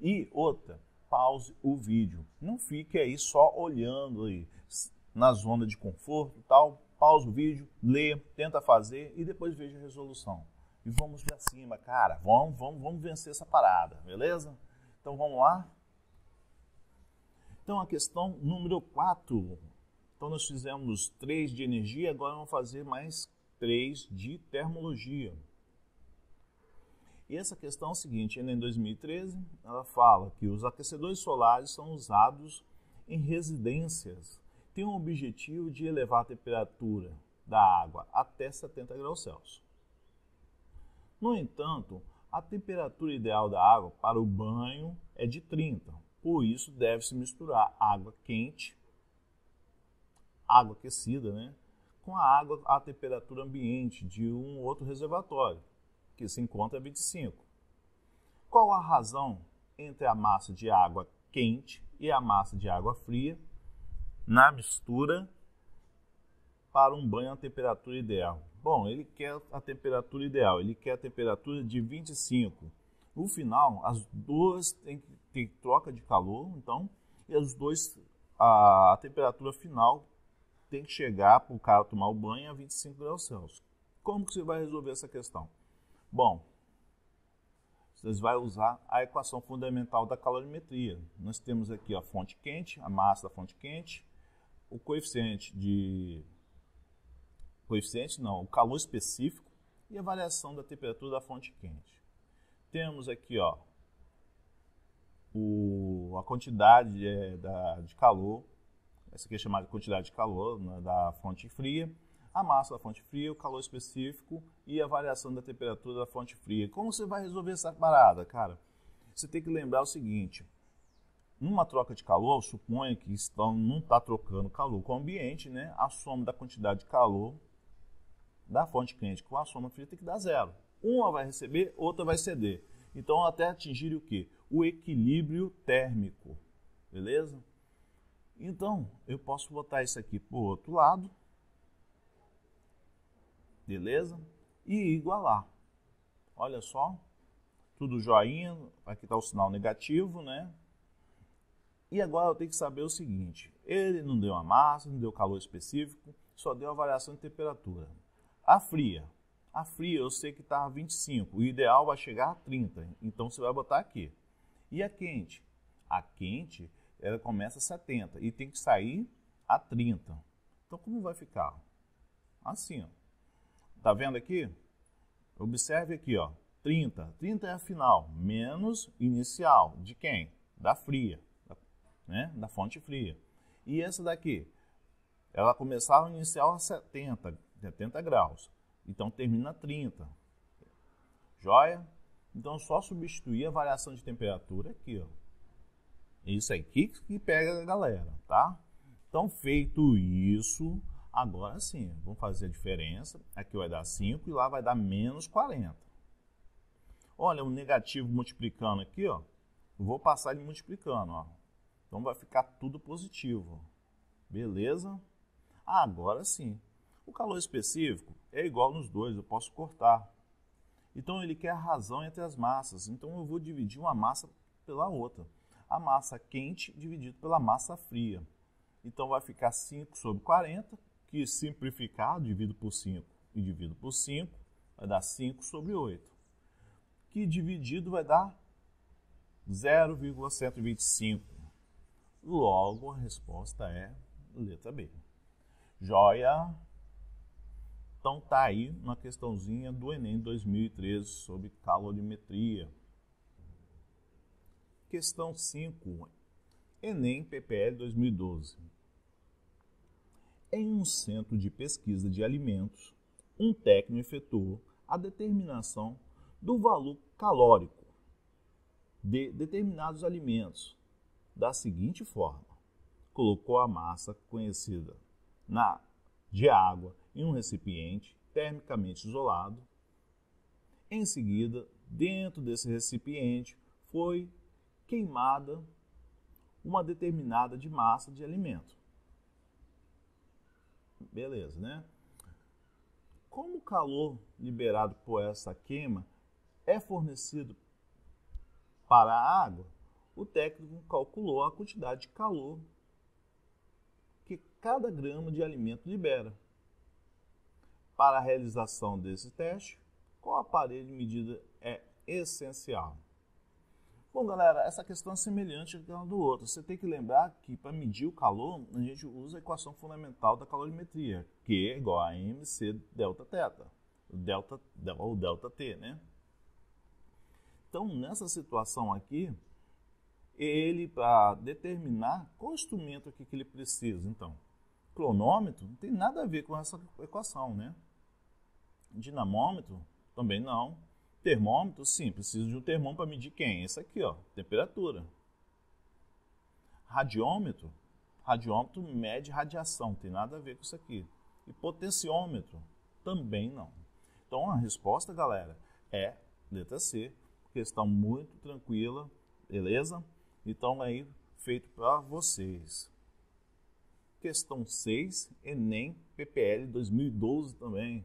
E outra, pause o vídeo. Não fique aí só olhando aí na zona de conforto e tal. Pause o vídeo, lê, tenta fazer e depois veja a resolução. E vamos para cima, cara. Vamos, vamos, vamos vencer essa parada, beleza? Então vamos lá. Então a questão número 4. Então nós fizemos 3 de energia, agora vamos fazer mais 3 de termologia. E essa questão é o seguinte, ainda em 2013, ela fala que os aquecedores solares são usados em residências, tem o objetivo de elevar a temperatura da água até 70 graus Celsius. No entanto, a temperatura ideal da água para o banho é de 30, por isso deve-se misturar água quente, água aquecida, né, com a água à temperatura ambiente de um outro reservatório que se encontra a é 25. Qual a razão entre a massa de água quente e a massa de água fria na mistura para um banho à temperatura ideal? Bom, ele quer a temperatura ideal, ele quer a temperatura de 25. No final, as duas têm, ter troca de calor, então, e as duas, a, a temperatura final tem que chegar para o cara tomar o banho a 25 graus Celsius. Como que você vai resolver essa questão? Bom, vocês vai usar a equação fundamental da calorimetria. Nós temos aqui a fonte quente, a massa da fonte quente, o coeficiente de coeficiente não, o calor específico e a variação da temperatura da fonte quente. Temos aqui, ó, o, a quantidade é, da, de calor, essa aqui é chamada de quantidade de calor né, da fonte fria, a massa da fonte fria, o calor específico e a variação da temperatura da fonte fria. Como você vai resolver essa parada, cara? Você tem que lembrar o seguinte: numa troca de calor, suponha que estão, não está trocando calor com o ambiente, né? A soma da quantidade de calor da fonte quente com a soma fria tem que dar zero. Uma vai receber, outra vai ceder. Então, até atingir o que? O equilíbrio térmico. Beleza? Então, eu posso botar isso aqui para o outro lado beleza? E igualar. Olha só, tudo joinha, aqui está o sinal negativo, né? E agora eu tenho que saber o seguinte, ele não deu a massa, não deu calor específico, só deu a variação de temperatura. A fria, a fria eu sei que está a 25, o ideal vai chegar a 30, então você vai botar aqui. E a quente? A quente, ela começa a 70 e tem que sair a 30. Então como vai ficar? Assim, ó. Está vendo aqui? Observe aqui, ó, 30. 30 é a final, menos inicial. De quem? Da fria, da, né? da fonte fria. E essa daqui? Ela começava inicial a 70, 70 graus. Então termina 30. Joia? Então só substituir a variação de temperatura aqui, ó. Isso aqui que pega a galera, tá? Então feito isso, Agora sim, vamos fazer a diferença. Aqui vai dar 5 e lá vai dar menos 40. Olha, o um negativo multiplicando aqui, ó. Vou passar ele multiplicando, ó. Então vai ficar tudo positivo. Beleza? Agora sim. O calor específico é igual nos dois, eu posso cortar. Então ele quer a razão entre as massas. Então eu vou dividir uma massa pela outra. A massa quente dividido pela massa fria. Então vai ficar 5 sobre 40 que simplificado, divido por 5 e divido por 5, vai dar 5 sobre 8. Que dividido vai dar 0,125. Logo, a resposta é letra B. Joia! Então tá aí uma questãozinha do Enem 2013 sobre calorimetria. Questão 5. Enem PPL 2012. Em um centro de pesquisa de alimentos, um técnico efetuou a determinação do valor calórico de determinados alimentos da seguinte forma: colocou a massa conhecida na de água em um recipiente termicamente isolado. Em seguida, dentro desse recipiente foi queimada uma determinada de massa de alimento. Beleza, né? Como o calor liberado por essa queima é fornecido para a água, o técnico calculou a quantidade de calor que cada grama de alimento libera. Para a realização desse teste, qual aparelho de medida é essencial? Bom, galera, essa questão é semelhante àquela do outro. Você tem que lembrar que para medir o calor, a gente usa a equação fundamental da calorimetria, que é igual a MC delta θ, delta, ou delta T, né? Então, nessa situação aqui, ele, para determinar qual instrumento aqui que ele precisa, então, cronômetro não tem nada a ver com essa equação, né? Dinamômetro também não, Termômetro, sim, preciso de um termômetro para medir quem? Esse aqui, ó, temperatura. Radiômetro, radiômetro mede radiação, tem nada a ver com isso aqui. E potenciômetro, também não. Então a resposta, galera, é letra C, questão muito tranquila, beleza? Então aí é feito para vocês. Questão 6, Enem PPL 2012 também.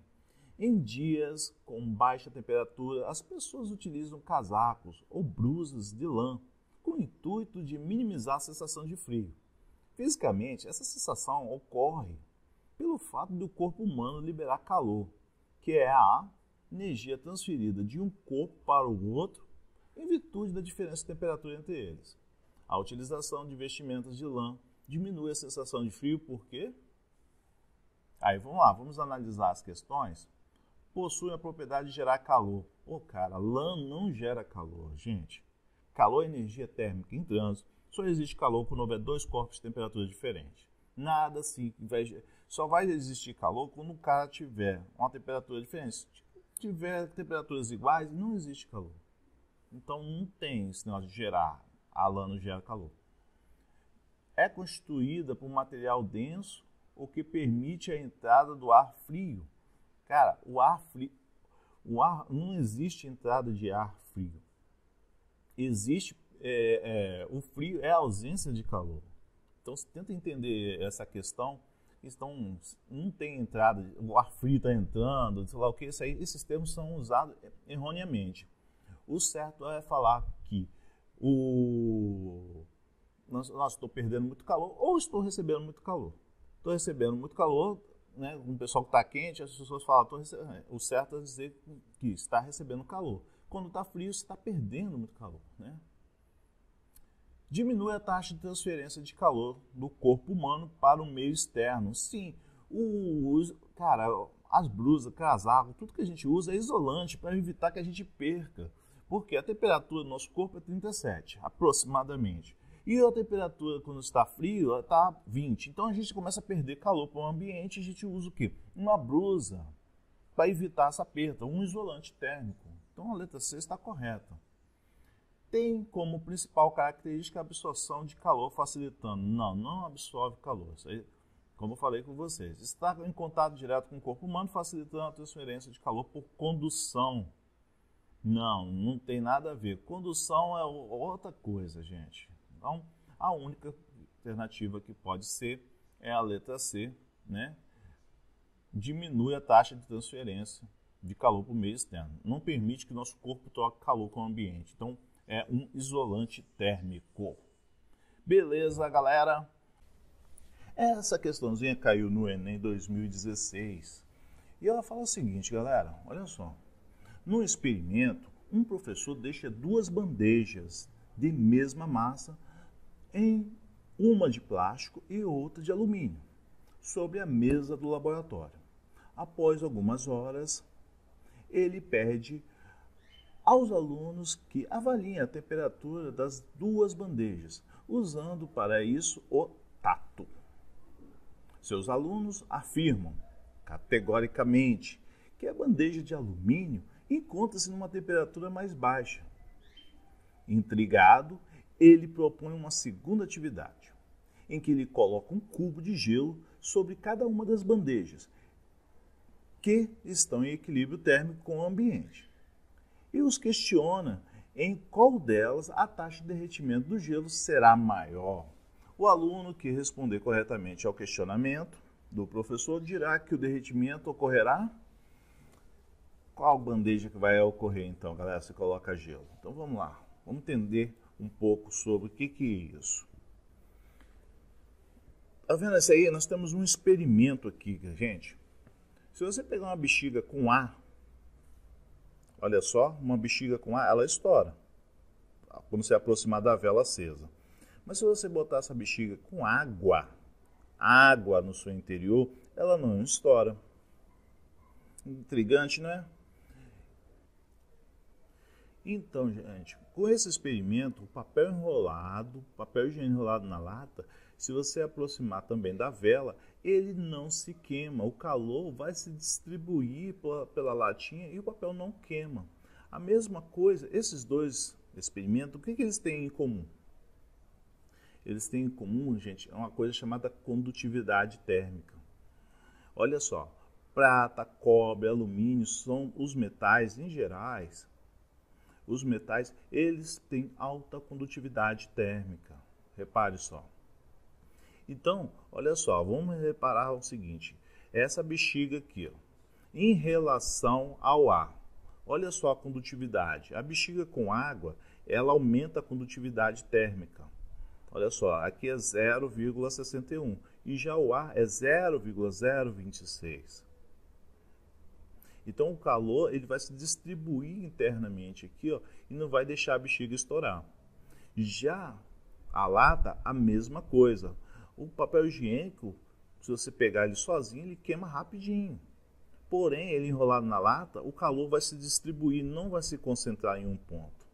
Em dias com baixa temperatura, as pessoas utilizam casacos ou blusas de lã com o intuito de minimizar a sensação de frio. Fisicamente, essa sensação ocorre pelo fato do corpo humano liberar calor, que é a energia transferida de um corpo para o outro em virtude da diferença de temperatura entre eles. A utilização de vestimentas de lã diminui a sensação de frio porque. Aí vamos lá, vamos analisar as questões possui a propriedade de gerar calor. Pô, cara, lã não gera calor, gente. Calor é energia térmica em trânsito. Só existe calor quando houver dois corpos de temperatura diferente. Nada assim. Só vai existir calor quando o cara tiver uma temperatura diferente. Se tiver temperaturas iguais, não existe calor. Então não tem esse negócio de gerar. A lã não gera calor. É constituída por um material denso, o que permite a entrada do ar frio Cara, o ar frio. O ar, não existe entrada de ar frio. Existe. É, é, o frio é a ausência de calor. Então, se tenta entender essa questão. Estão, não tem entrada, o ar frio está entrando, sei lá o que, isso aí, esses termos são usados erroneamente. O certo é falar que o nossa, estou perdendo muito calor ou estou recebendo muito calor. Estou recebendo muito calor, né, um pessoal que está quente, as pessoas falam, o certo é dizer que está recebendo calor. Quando está frio, você está perdendo muito calor. Né? Diminui a taxa de transferência de calor do corpo humano para o meio externo. Sim, o uso, cara, as blusas, casaco, tudo que a gente usa é isolante para evitar que a gente perca. Porque a temperatura do nosso corpo é 37, aproximadamente. E a temperatura, quando está frio, está 20. Então a gente começa a perder calor para o ambiente e a gente usa o quê? Uma blusa para evitar essa perda, um isolante térmico. Então a letra C está correta. Tem como principal característica a absorção de calor facilitando. Não, não absorve calor. Isso aí, como eu falei com vocês, está em contato direto com o corpo humano, facilitando a transferência de calor por condução. Não, não tem nada a ver. Condução é outra coisa, gente. Então, a única alternativa que pode ser é a letra C, né? Diminui a taxa de transferência de calor para o meio externo. Não permite que o nosso corpo troque calor com o ambiente. Então, é um isolante térmico. Beleza, galera? Essa questãozinha caiu no Enem 2016. E ela fala o seguinte, galera, olha só. No experimento, um professor deixa duas bandejas de mesma massa em uma de plástico e outra de alumínio, sobre a mesa do laboratório. Após algumas horas, ele pede aos alunos que avaliem a temperatura das duas bandejas, usando para isso o tato. Seus alunos afirmam categoricamente que a bandeja de alumínio encontra-se numa temperatura mais baixa. Intrigado, ele propõe uma segunda atividade, em que ele coloca um cubo de gelo sobre cada uma das bandejas, que estão em equilíbrio térmico com o ambiente. E os questiona em qual delas a taxa de derretimento do gelo será maior. O aluno que responder corretamente ao questionamento do professor dirá que o derretimento ocorrerá. Qual bandeja que vai ocorrer então, galera? Você coloca gelo. Então vamos lá, vamos entender um pouco sobre o que, que é isso. A tá vendo isso aí? Nós temos um experimento aqui, gente. Se você pegar uma bexiga com ar, olha só, uma bexiga com ar, ela estoura. Quando você aproximar da vela acesa. Mas se você botar essa bexiga com água, água no seu interior, ela não estoura. Intrigante, não é? Então, gente, com esse experimento, o papel enrolado, papel enrolado na lata, se você aproximar também da vela, ele não se queima. O calor vai se distribuir pela, pela latinha e o papel não queima. A mesma coisa, esses dois experimentos, o que, que eles têm em comum? Eles têm em comum, gente, é uma coisa chamada condutividade térmica. Olha só, prata, cobre, alumínio são os metais em gerais os metais, eles têm alta condutividade térmica. Repare só. Então, olha só, vamos reparar o seguinte: essa bexiga aqui, ó, em relação ao ar, olha só a condutividade. A bexiga com água, ela aumenta a condutividade térmica. Olha só, aqui é 0,61 e já o ar é 0,026. Então o calor ele vai se distribuir internamente aqui ó, e não vai deixar a bexiga estourar. Já a lata, a mesma coisa. O papel higiênico, se você pegar ele sozinho, ele queima rapidinho. Porém, ele enrolado na lata, o calor vai se distribuir, não vai se concentrar em um ponto.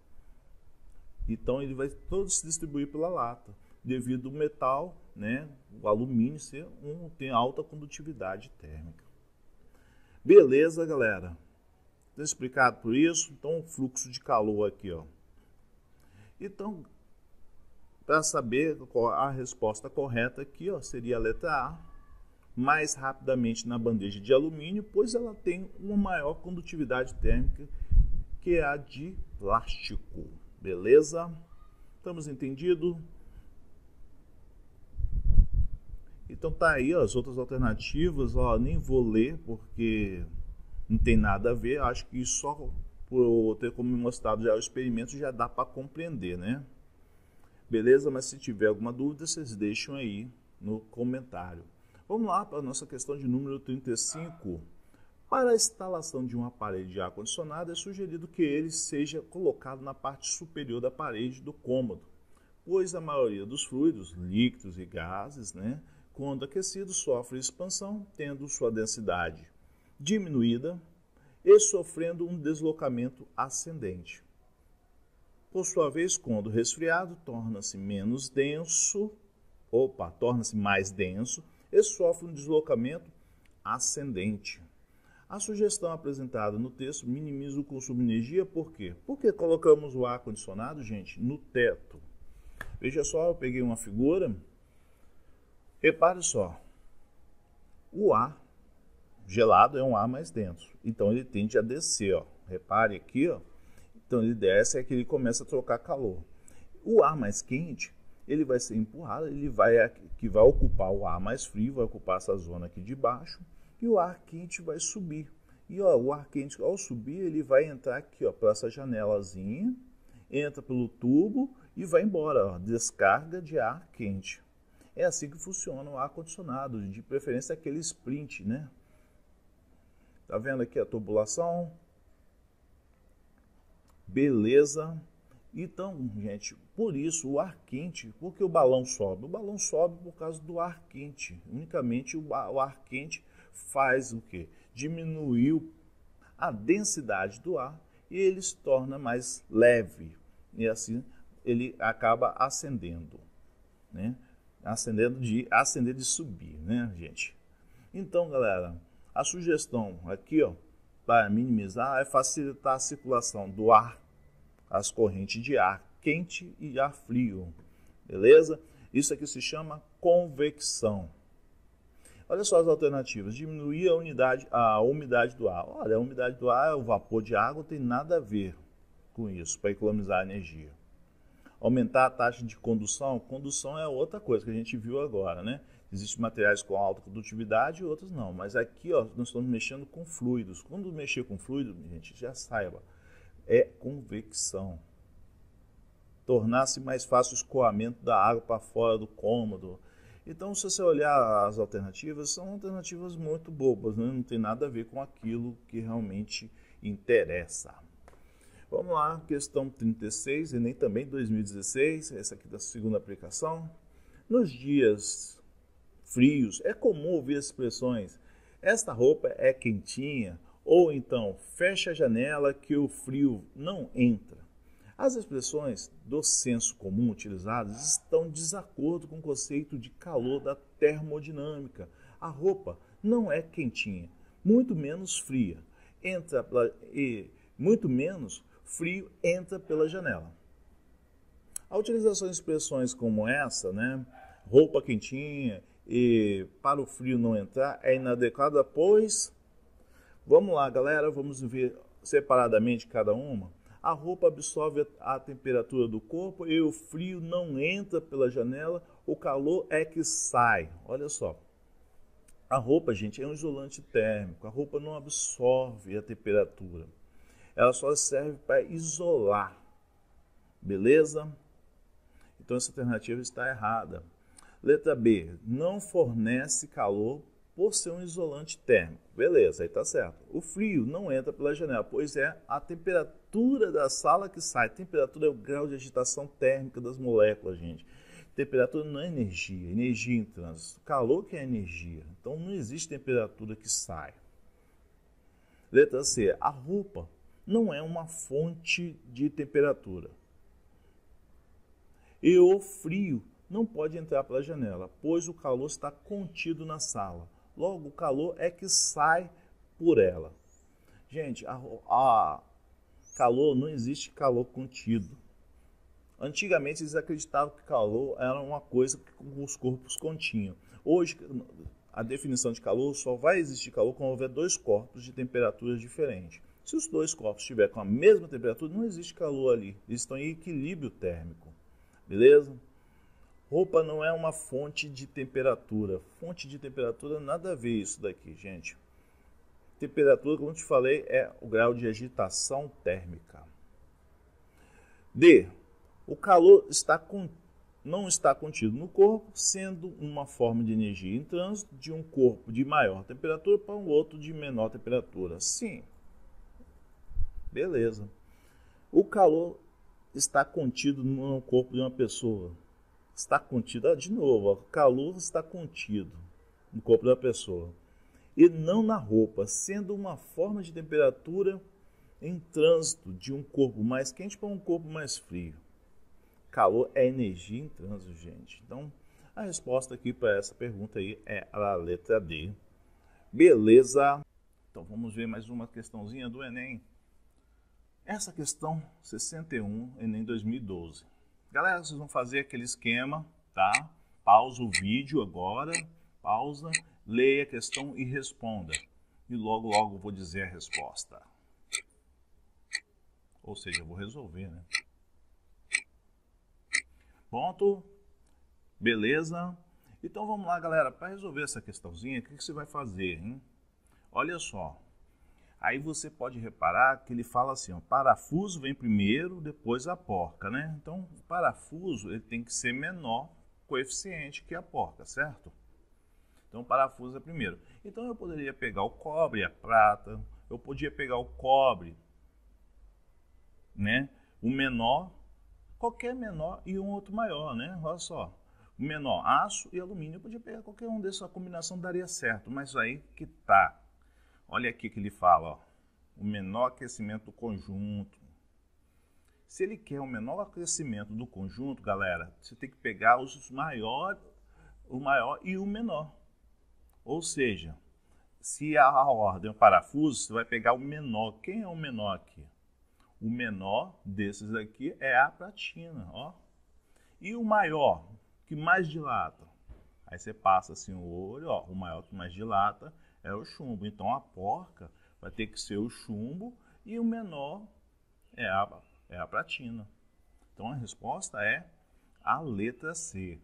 Então ele vai todo se distribuir pela lata, devido ao metal, né, o alumínio ser um tem alta condutividade térmica. Beleza, galera? Tá explicado por isso? Então, o fluxo de calor aqui, ó. Então, para saber a resposta correta aqui, ó, seria a letra A, mais rapidamente na bandeja de alumínio, pois ela tem uma maior condutividade térmica que a de plástico. Beleza? Estamos entendidos? Então tá aí ó, as outras alternativas, ó, nem vou ler porque não tem nada a ver. Acho que só por ter como mostrado já o experimento já dá para compreender, né? Beleza? Mas se tiver alguma dúvida, vocês deixam aí no comentário. Vamos lá para a nossa questão de número 35. Para a instalação de um aparelho de ar-condicionado, é sugerido que ele seja colocado na parte superior da parede do cômodo, pois a maioria dos fluidos, líquidos e gases, né, quando aquecido, sofre expansão, tendo sua densidade diminuída e sofrendo um deslocamento ascendente. Por sua vez, quando resfriado, torna-se menos denso, opa, torna-se mais denso e sofre um deslocamento ascendente. A sugestão apresentada no texto minimiza o consumo de energia, por quê? Porque colocamos o ar-condicionado, gente, no teto. Veja só, eu peguei uma figura Repare só, o ar gelado é um ar mais denso, então ele tende a descer, ó. Repare aqui, ó. Então ele desce é que ele começa a trocar calor. O ar mais quente, ele vai ser empurrado, ele vai que vai ocupar o ar mais frio, vai ocupar essa zona aqui de baixo, e o ar quente vai subir. E ó, o ar quente ao subir, ele vai entrar aqui, ó, para essa janelazinha, entra pelo tubo e vai embora, ó, descarga de ar quente. É assim que funciona o ar-condicionado, de preferência aquele sprint, né? Tá vendo aqui a tubulação? Beleza. Então, gente, por isso o ar quente, porque o balão sobe? O balão sobe por causa do ar quente. Unicamente o ar quente faz o que? Diminuiu a densidade do ar e ele se torna mais leve. E assim ele acaba acendendo. Né? ascendendo de ascender de subir, né, gente? Então, galera, a sugestão aqui, ó, para minimizar é facilitar a circulação do ar, as correntes de ar quente e ar frio, beleza? Isso aqui se chama convecção. Olha só as alternativas: diminuir a unidade, a umidade do ar. Olha, a umidade do ar, o vapor de água, tem nada a ver com isso para economizar energia aumentar a taxa de condução. Condução é outra coisa que a gente viu agora, né? Existem materiais com alta condutividade e outros não. Mas aqui ó, nós estamos mexendo com fluidos. Quando mexer com fluido, gente, já saiba, é convecção. Tornar-se mais fácil o escoamento da água para fora do cômodo. Então, se você olhar as alternativas, são alternativas muito bobas, né? não tem nada a ver com aquilo que realmente interessa. Vamos lá, questão 36, Enem também 2016, essa aqui da segunda aplicação. Nos dias frios, é comum ouvir expressões, esta roupa é quentinha, ou então, fecha a janela que o frio não entra. As expressões do senso comum utilizadas estão de desacordo com o conceito de calor da termodinâmica. A roupa não é quentinha, muito menos fria, entra e muito menos frio entra pela janela. A utilização de expressões como essa, né, roupa quentinha e para o frio não entrar, é inadequada, pois. Vamos lá, galera, vamos ver separadamente cada uma. A roupa absorve a temperatura do corpo e o frio não entra pela janela, o calor é que sai. Olha só. A roupa, gente, é um isolante térmico. A roupa não absorve a temperatura ela só serve para isolar. Beleza? Então essa alternativa está errada. Letra B, não fornece calor por ser um isolante térmico. Beleza, aí está certo. O frio não entra pela janela, pois é a temperatura da sala que sai. Temperatura é o grau de agitação térmica das moléculas, gente. Temperatura não é energia, é energia em trânsito. Calor que é energia. Então não existe temperatura que sai. Letra C, a roupa não é uma fonte de temperatura. E o frio não pode entrar pela janela, pois o calor está contido na sala. Logo, o calor é que sai por ela. Gente, a, a calor não existe calor contido. Antigamente eles acreditavam que calor era uma coisa que os corpos continham. Hoje a definição de calor só vai existir calor quando houver dois corpos de temperaturas diferentes. Se os dois corpos estiverem com a mesma temperatura, não existe calor ali. Eles estão em equilíbrio térmico. Beleza? Roupa não é uma fonte de temperatura. Fonte de temperatura nada a ver isso daqui, gente. Temperatura, como eu te falei, é o grau de agitação térmica. D. O calor está con... não está contido no corpo, sendo uma forma de energia em trânsito de um corpo de maior temperatura para um outro de menor temperatura. Sim, Beleza. O calor está contido no corpo de uma pessoa. Está contido, de novo, o calor está contido no corpo da pessoa. E não na roupa, sendo uma forma de temperatura em trânsito de um corpo mais quente para um corpo mais frio. Calor é energia em trânsito, gente. Então, a resposta aqui para essa pergunta aí é a letra D. Beleza? Então vamos ver mais uma questãozinha do Enem. Essa questão 61, Enem 2012. Galera, vocês vão fazer aquele esquema, tá? Pausa o vídeo agora, pausa, leia a questão e responda. E logo, logo vou dizer a resposta. Ou seja, eu vou resolver, né? Ponto. Beleza? Então vamos lá, galera. Para resolver essa questãozinha, o que, você vai fazer, hein? Olha só, Aí você pode reparar que ele fala assim, ó, parafuso vem primeiro, depois a porca, né? Então, o parafuso ele tem que ser menor coeficiente que a porca, certo? Então, o parafuso é primeiro. Então, eu poderia pegar o cobre, a prata, eu podia pegar o cobre, né? O menor, qualquer menor e um outro maior, né? Olha só. O menor, aço e alumínio, eu podia pegar qualquer um desses, a combinação daria certo, mas aí que tá Olha aqui que ele fala, ó, o menor aquecimento do conjunto. Se ele quer o menor aquecimento do conjunto, galera, você tem que pegar os maior, o maior e o menor. Ou seja, se a ordem é parafuso, você vai pegar o menor. Quem é o menor aqui? O menor desses aqui é a platina, ó. E o maior, que mais dilata? Aí você passa assim o olho, ó, o maior que mais dilata é o chumbo. Então a porca vai ter que ser o chumbo e o menor é a, é a platina. Então a resposta é a letra C.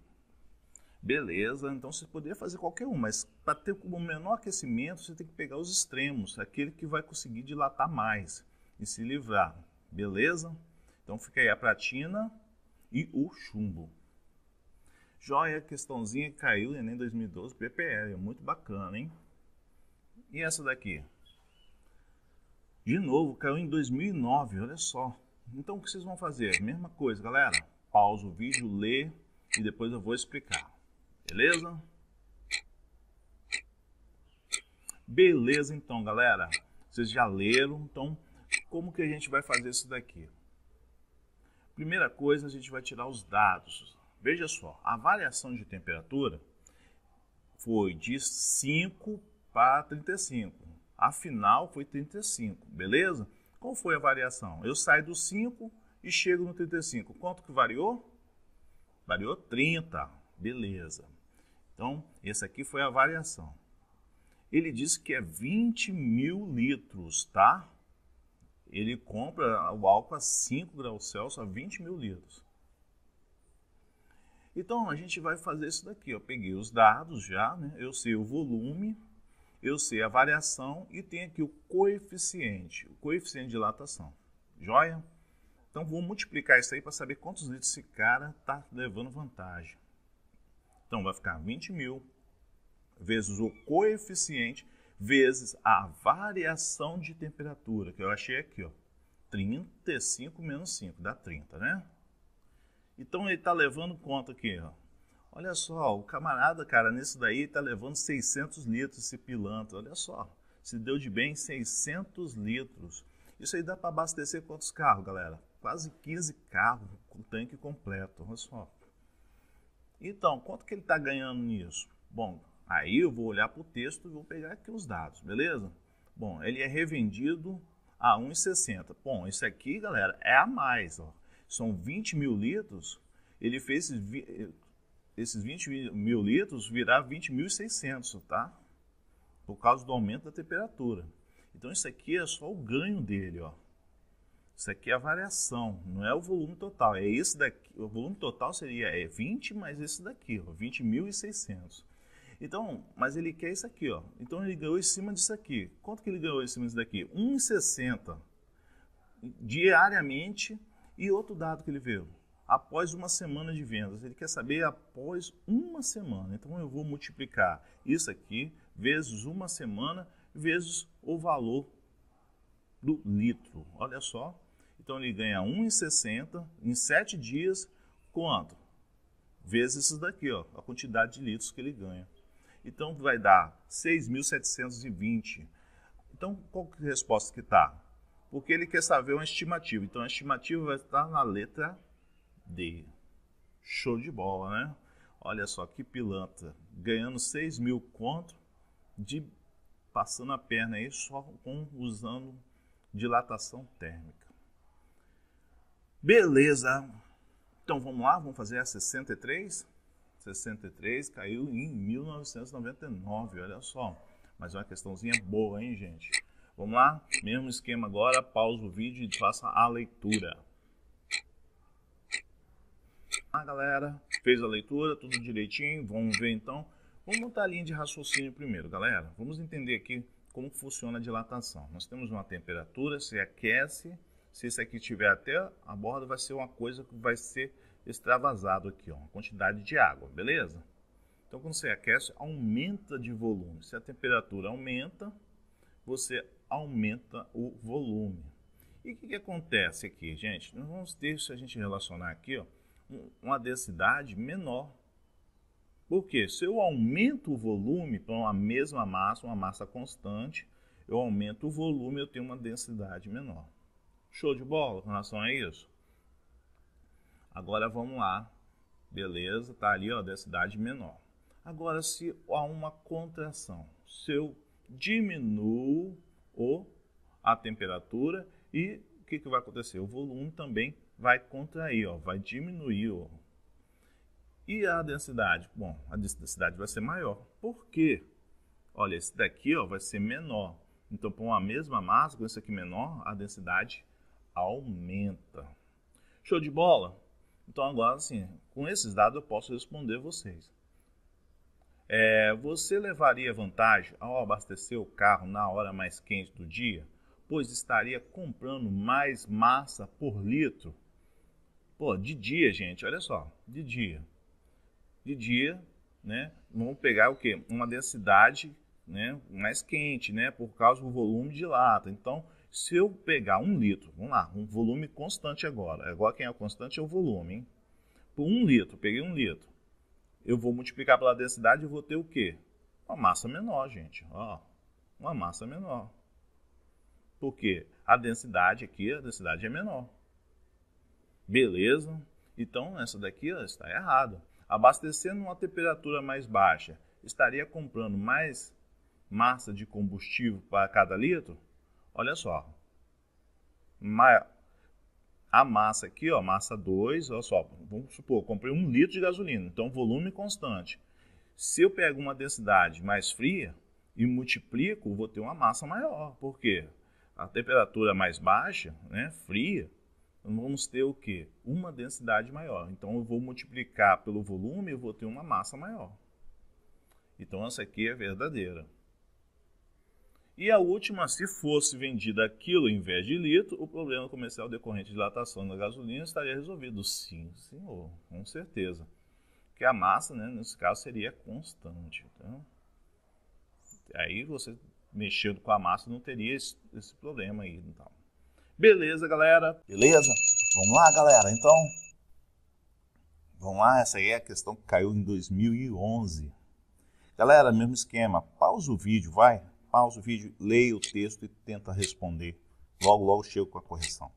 Beleza, então você poderia fazer qualquer um, mas para ter o menor aquecimento, você tem que pegar os extremos, aquele que vai conseguir dilatar mais e se livrar. Beleza? Então fica aí a platina e o chumbo. Joia, questãozinha caiu Enem 2012 PPL. É muito bacana, hein? E essa daqui? De novo, caiu em 2009, olha só. Então o que vocês vão fazer? Mesma coisa, galera. Pausa o vídeo, lê e depois eu vou explicar. Beleza? Beleza então, galera. Vocês já leram, então como que a gente vai fazer isso daqui? Primeira coisa, a gente vai tirar os dados. Veja só, a variação de temperatura foi de 5 para 35. A final foi 35, beleza? Qual foi a variação? Eu saio do 5 e chego no 35. Quanto que variou? Variou 30, beleza. Então, essa aqui foi a variação. Ele disse que é 20 mil litros, tá? Ele compra o álcool a 5 graus Celsius, a 20 mil litros. Então, a gente vai fazer isso daqui. Eu peguei os dados já, né? eu sei o volume, eu sei a variação e tenho aqui o coeficiente, o coeficiente de dilatação. Joia? Então vou multiplicar isso aí para saber quantos litros esse cara está levando vantagem. Então vai ficar 20 mil vezes o coeficiente vezes a variação de temperatura, que eu achei aqui, ó. 35 menos 5, dá 30, né? Então ele está levando conta aqui, ó. Olha só, o camarada, cara, nesse daí tá levando 600 litros esse pilantra. Olha só, se deu de bem 600 litros. Isso aí dá para abastecer quantos carros, galera? Quase 15 carros com tanque completo. Olha só. Então, quanto que ele está ganhando nisso? Bom, aí eu vou olhar para o texto e vou pegar aqui os dados, beleza? Bom, ele é revendido a 1,60. Bom, isso aqui, galera, é a mais. Ó. São 20 mil litros. Ele fez esses 20 mil litros virar 20.600, tá? Por causa do aumento da temperatura. Então isso aqui é só o ganho dele, ó. Isso aqui é a variação, não é o volume total. É esse daqui, o volume total seria é 20 mais esse daqui, ó, 20.600. Então, mas ele quer isso aqui, ó. Então ele ganhou em cima disso aqui. Quanto que ele ganhou em cima disso daqui? 1,60 diariamente. E outro dado que ele veio, após uma semana de vendas. Ele quer saber após uma semana. Então eu vou multiplicar isso aqui vezes uma semana vezes o valor do litro. Olha só. Então ele ganha 1,60 em 7 dias, quanto? Vezes isso daqui, ó, a quantidade de litros que ele ganha. Então vai dar 6.720. Então qual que é a resposta que está? Porque ele quer saber uma estimativa. Então a estimativa vai estar na letra D. Show de bola, né? Olha só que pilantra. Ganhando 6 mil conto de passando a perna aí só com usando dilatação térmica. Beleza. Então vamos lá, vamos fazer a 63. 63 caiu em 1999, olha só. Mas é uma questãozinha boa, hein, gente? Vamos lá? Mesmo esquema agora, pausa o vídeo e faça a leitura galera. Fez a leitura, tudo direitinho. Vamos ver então. Vamos montar a linha de raciocínio primeiro, galera. Vamos entender aqui como funciona a dilatação. Nós temos uma temperatura, se aquece. Se isso aqui estiver até a borda, vai ser uma coisa que vai ser extravasado aqui, ó, uma quantidade de água, beleza? Então, quando você aquece, aumenta de volume. Se a temperatura aumenta, você aumenta o volume. E o que, que, acontece aqui, gente? Nós vamos ter, se a gente relacionar aqui, ó, uma densidade menor. Porque se eu aumento o volume para uma mesma massa, uma massa constante, eu aumento o volume, eu tenho uma densidade menor. Show de bola com relação a isso? Agora vamos lá. Beleza, tá ali, ó, densidade menor. Agora se há uma contração, se eu diminuo a temperatura e o que, que vai acontecer? O volume também vai contrair, ó, vai diminuir. Ó. E a densidade? Bom, a densidade vai ser maior. Por quê? Olha, esse daqui ó, vai ser menor. Então, com a mesma massa, com esse aqui menor, a densidade aumenta. Show de bola? Então, agora assim, com esses dados eu posso responder vocês. É, você levaria vantagem ao abastecer o carro na hora mais quente do dia? Pois estaria comprando mais massa por litro? Pô, de dia, gente, olha só, de dia. De dia, né? Vamos pegar o quê? Uma densidade né, mais quente, né? Por causa do volume de lata. Então, se eu pegar um litro, vamos lá, um volume constante agora. Agora quem é o constante é o volume, hein? Por um litro, peguei um litro. Eu vou multiplicar pela densidade e vou ter o quê? Uma massa menor, gente. Ó, uma massa menor. Porque a densidade aqui, a densidade é menor. Beleza? Então essa daqui ó, está errada. Abastecendo uma temperatura mais baixa, estaria comprando mais massa de combustível para cada litro? Olha só. A massa aqui, ó, massa 2, olha só, vamos supor, comprei um litro de gasolina, então volume constante. Se eu pego uma densidade mais fria e multiplico, vou ter uma massa maior. Por quê? A temperatura mais baixa, né, fria, vamos ter o quê? Uma densidade maior. Então, eu vou multiplicar pelo volume, eu vou ter uma massa maior. Então, essa aqui é verdadeira. E a última, se fosse vendida aquilo quilo em vez de litro, o problema comercial decorrente de dilatação da gasolina estaria resolvido. Sim, senhor, com certeza. Que a massa, né, nesse caso, seria constante. Então, aí você mexendo com a massa não teria esse, esse problema aí. Então. Beleza, galera? Beleza? Vamos lá, galera. Então, vamos lá. Essa aí é a questão que caiu em 2011. Galera, mesmo esquema. Pausa o vídeo, vai. Pausa o vídeo, leia o texto e tenta responder. Logo, logo chego com a correção.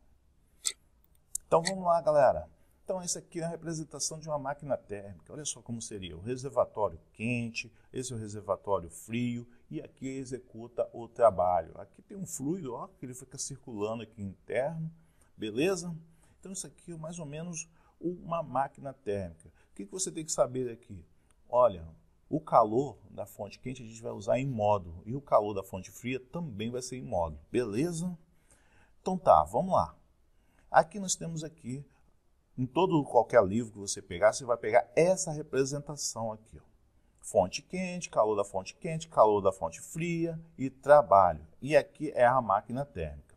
Então, vamos lá, galera. Então, esse aqui é a representação de uma máquina térmica. Olha só como seria. O reservatório quente, esse é o reservatório frio, e aqui executa o trabalho. Aqui tem um fluido, ó, que ele fica circulando aqui interno, beleza? Então isso aqui é mais ou menos uma máquina térmica. O que, você tem que saber aqui? Olha, o calor da fonte quente a gente vai usar em módulo e o calor da fonte fria também vai ser em módulo, beleza? Então tá, vamos lá. Aqui nós temos aqui, em todo qualquer livro que você pegar, você vai pegar essa representação aqui, ó fonte quente, calor da fonte quente, calor da fonte fria e trabalho. E aqui é a máquina térmica.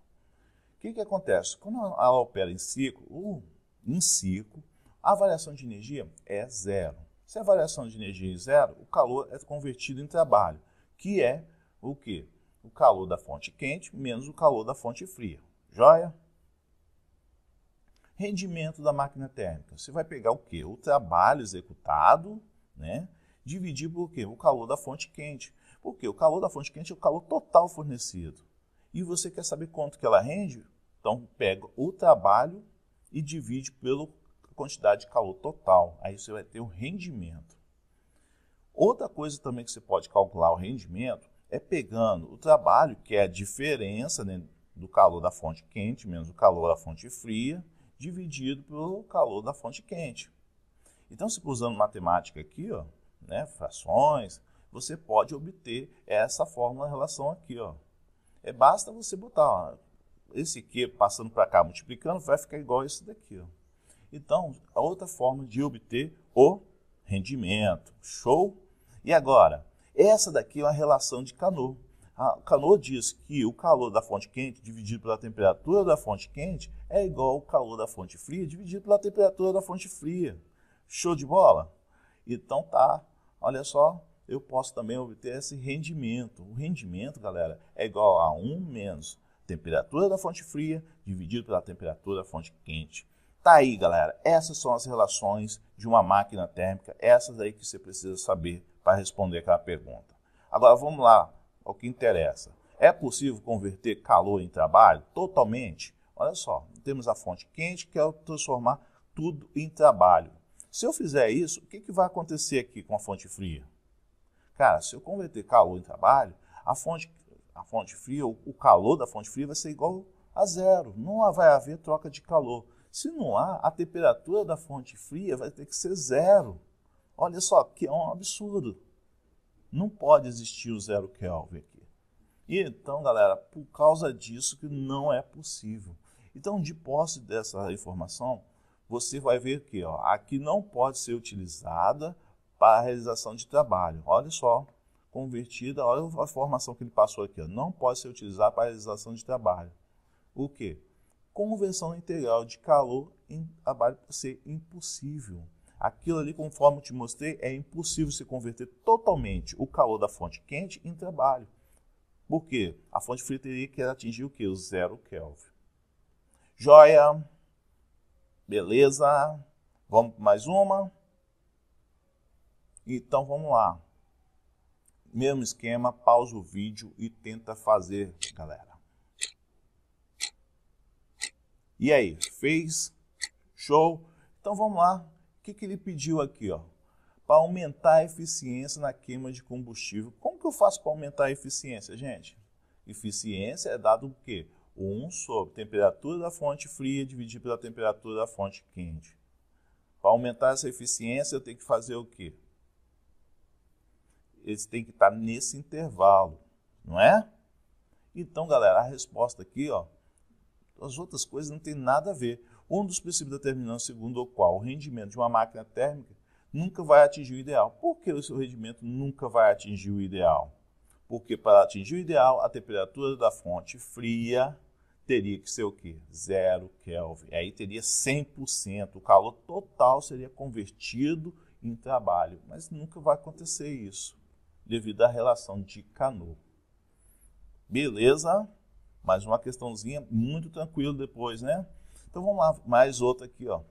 O que, que acontece? Quando ela opera em ciclo, uh, em ciclo, a variação de energia é zero. Se a variação de energia é zero, o calor é convertido em trabalho, que é o que? O calor da fonte quente menos o calor da fonte fria. Joia? Rendimento da máquina térmica. Você vai pegar o que? O trabalho executado, né? Dividir por quê? O calor da fonte quente. por quê? o calor da fonte quente é o calor total fornecido. E você quer saber quanto que ela rende? Então pega o trabalho e divide pela quantidade de calor total. Aí você vai ter o rendimento. Outra coisa também que você pode calcular o rendimento é pegando o trabalho, que é a diferença né, do calor da fonte quente menos o calor da fonte fria, dividido pelo calor da fonte quente. Então, se usando matemática aqui, ó, né, frações, você pode obter essa fórmula em relação aqui. Ó. É, basta você botar ó, esse Q passando para cá, multiplicando, vai ficar igual a esse daqui. Ó. Então, a outra forma de obter o rendimento. Show? E agora, essa daqui é uma relação de Canot. A diz que o calor da fonte quente dividido pela temperatura da fonte quente é igual ao calor da fonte fria dividido pela temperatura da fonte fria. Show de bola? Então tá, olha só, eu posso também obter esse rendimento. O rendimento, galera, é igual a 1 menos temperatura da fonte fria dividido pela temperatura da fonte quente. Tá aí, galera. Essas são as relações de uma máquina térmica, essas aí que você precisa saber para responder aquela pergunta. Agora vamos lá ao é que interessa. É possível converter calor em trabalho? Totalmente. Olha só, temos a fonte quente que é transformar tudo em trabalho. Se eu fizer isso, o que, que vai acontecer aqui com a fonte fria? Cara, se eu converter calor em trabalho, a fonte, a fonte fria, o, calor da fonte fria vai ser igual a zero. Não vai haver troca de calor. Se não há, a temperatura da fonte fria vai ter que ser zero. Olha só, que é um absurdo. Não pode existir o zero Kelvin aqui. E então, galera, por causa disso que não é possível. Então, de posse dessa informação, você vai ver que ó, aqui não pode ser utilizada para a realização de trabalho. Olha só, convertida, olha a formação que ele passou aqui. Ó, não pode ser utilizada para a realização de trabalho. O que? Conversão integral de calor em trabalho ser impossível. Aquilo ali, conforme eu te mostrei, é impossível se converter totalmente o calor da fonte quente em trabalho. Por quê? A fonte fria teria que atingir o quê? O zero Kelvin. Joia! Beleza? Vamos mais uma? Então vamos lá. Mesmo esquema, pausa o vídeo e tenta fazer, galera. E aí, fez? Show? Então vamos lá. O que, que ele pediu aqui, ó? Para aumentar a eficiência na queima de combustível. Como que eu faço para aumentar a eficiência, gente? Eficiência é dado o quê? 1 sobre temperatura da fonte fria dividido pela temperatura da fonte quente. Para aumentar essa eficiência, eu tenho que fazer o quê? Eles têm que estar tá nesse intervalo, não é? Então, galera, a resposta aqui, ó, as outras coisas não tem nada a ver. Um dos princípios determinantes segundo o qual o rendimento de uma máquina térmica nunca vai atingir o ideal. Por que o seu rendimento nunca vai atingir o ideal? Porque para atingir o ideal, a temperatura da fonte fria teria que ser o quê? Zero Kelvin. Aí teria 100%. O calor total seria convertido em trabalho. Mas nunca vai acontecer isso, devido à relação de Carnot Beleza? Mais uma questãozinha muito tranquilo depois, né? Então vamos lá, mais outra aqui, ó.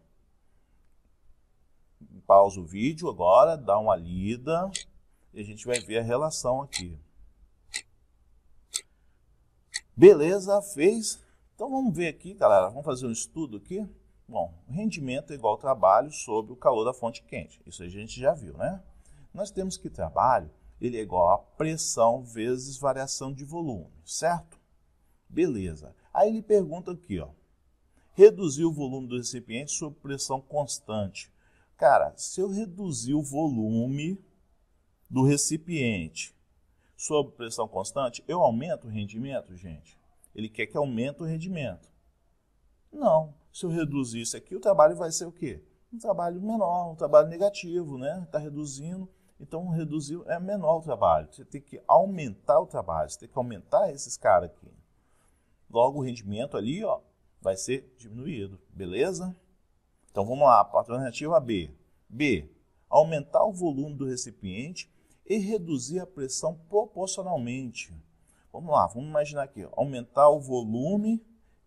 Pausa o vídeo agora, dá uma lida e a gente vai ver a relação aqui. Beleza, fez? Então vamos ver aqui, galera, vamos fazer um estudo aqui. Bom, rendimento é igual trabalho sobre o calor da fonte quente. Isso a gente já viu, né? Nós temos que trabalho, ele é igual a pressão vezes variação de volume, certo? Beleza. Aí ele pergunta aqui, ó. Reduzir o volume do recipiente sob pressão constante. Cara, se eu reduzir o volume do recipiente sob pressão constante, eu aumento o rendimento, gente? Ele quer que aumente o rendimento. Não, se eu reduzir isso aqui, o trabalho vai ser o quê? Um trabalho menor, um trabalho negativo, né? Está reduzindo. Então, reduzir é menor o trabalho. Você tem que aumentar o trabalho, você tem que aumentar esses caras aqui. Logo, o rendimento ali ó, vai ser diminuído, beleza? Então, vamos lá, alternativa B. B, aumentar o volume do recipiente e reduzir a pressão proporcionalmente. Vamos lá, vamos imaginar aqui, aumentar o volume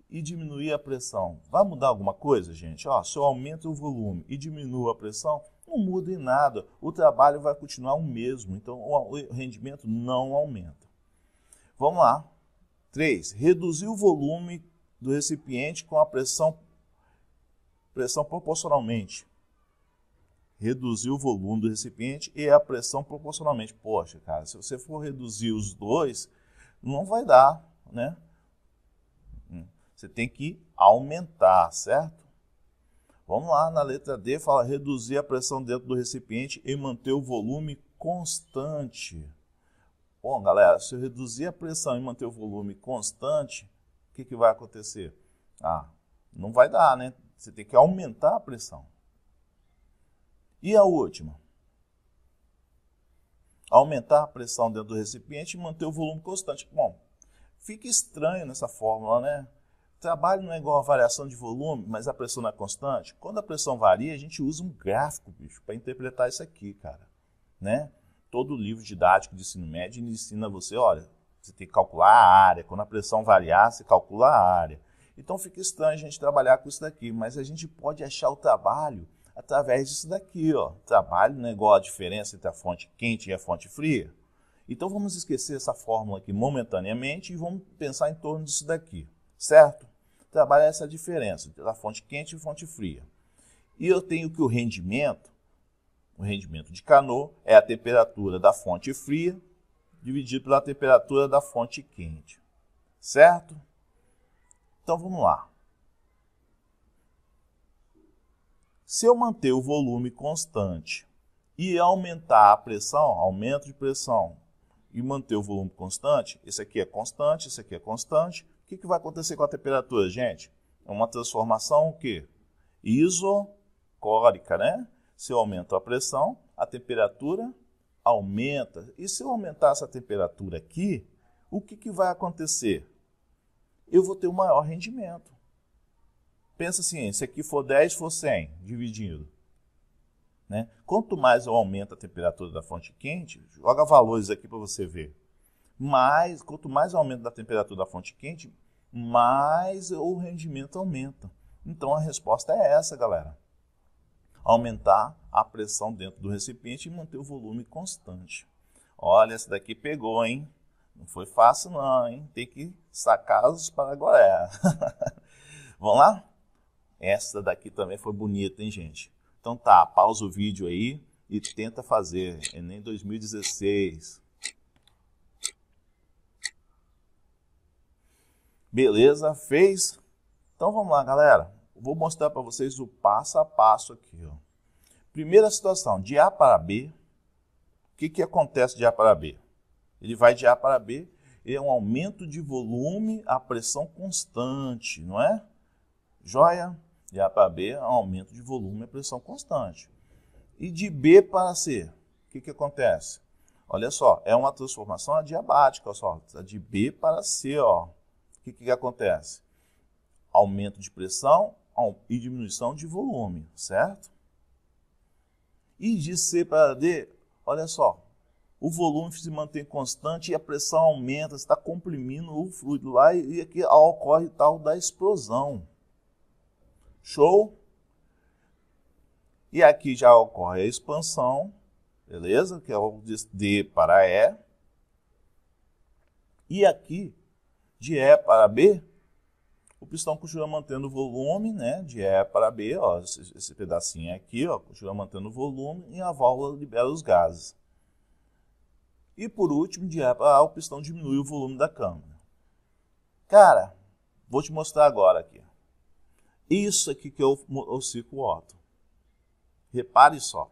e diminuir a pressão. Vai mudar alguma coisa, gente? Ó, se eu aumento o volume e diminuo a pressão, não muda em nada. O trabalho vai continuar o mesmo, então o rendimento não aumenta. Vamos lá. 3. Reduzir o volume do recipiente com a pressão, pressão proporcionalmente. Reduzir o volume do recipiente e a pressão proporcionalmente. Poxa, cara, se você for reduzir os dois, não vai dar, né? Você tem que aumentar, certo? Vamos lá, na letra D fala reduzir a pressão dentro do recipiente e manter o volume constante. Bom, galera, se eu reduzir a pressão e manter o volume constante, o que, que vai acontecer? Ah, não vai dar, né? Você tem que aumentar a pressão. E a última? aumentar a pressão dentro do recipiente e manter o volume constante. Bom, fica estranho nessa fórmula, né? Trabalho não é igual a variação de volume, mas a pressão não é constante. Quando a pressão varia, a gente usa um gráfico, bicho, para interpretar isso aqui, cara. Né? Todo livro didático de ensino médio ensina você, olha, você tem que calcular a área. Quando a pressão variar, você calcula a área. Então fica estranho a gente trabalhar com isso daqui, mas a gente pode achar o trabalho através disso daqui, ó. Trabalho, é Igual a diferença entre a fonte quente e a fonte fria. Então vamos esquecer essa fórmula aqui momentaneamente e vamos pensar em torno disso daqui, certo? Trabalha essa diferença entre a fonte quente e a fonte fria. E eu tenho que o rendimento, o rendimento de Canot, é a temperatura da fonte fria dividido pela temperatura da fonte quente, certo? Então vamos lá. Se eu manter o volume constante e aumentar a pressão, aumento de pressão, e manter o volume constante, esse aqui é constante, esse aqui é constante, o que, que vai acontecer com a temperatura, gente? É uma transformação o quê? Isocórica, né? Se eu aumento a pressão, a temperatura aumenta. E se eu aumentar essa temperatura aqui, o que, que vai acontecer? Eu vou ter um maior rendimento pensa assim, se aqui for 10, for 100, dividindo. Né? Quanto mais eu aumento a temperatura da fonte quente, joga valores aqui para você ver. Mais, quanto mais eu aumento a temperatura da fonte quente, mais o rendimento aumenta. Então a resposta é essa, galera. Aumentar a pressão dentro do recipiente e manter o volume constante. Olha, essa daqui pegou, hein? Não foi fácil não, hein? Tem que sacar os para agora. Vamos lá? Essa daqui também foi bonita, hein, gente? Então tá, pausa o vídeo aí e tenta fazer. Enem é 2016. Beleza, fez? Então vamos lá, galera. Vou mostrar para vocês o passo a passo aqui. Ó. Primeira situação, de A para B. O que, que acontece de A para B? Ele vai de A para B, é um aumento de volume a pressão constante, não é? Joia? E A para B, é aumento de volume e pressão constante. E de B para C, o que, que acontece? Olha só, é uma transformação adiabática, só, tá de B para C, ó. O que, que acontece? Aumento de pressão e diminuição de volume, certo? E de C para D, olha só, o volume se mantém constante e a pressão aumenta, está comprimindo o fluido lá e aqui ocorre tal da explosão. Show? E aqui já ocorre a expansão, beleza? Que é o de D para E. E aqui, de E para B, o pistão continua mantendo o volume, né? De E para B, ó, esse, pedacinho aqui, ó, continua mantendo o volume e a válvula libera os gases. E por último, de E para A, o pistão diminui o volume da câmara. Cara, vou te mostrar agora aqui. Isso aqui que é o, o ciclo Otto. Repare só.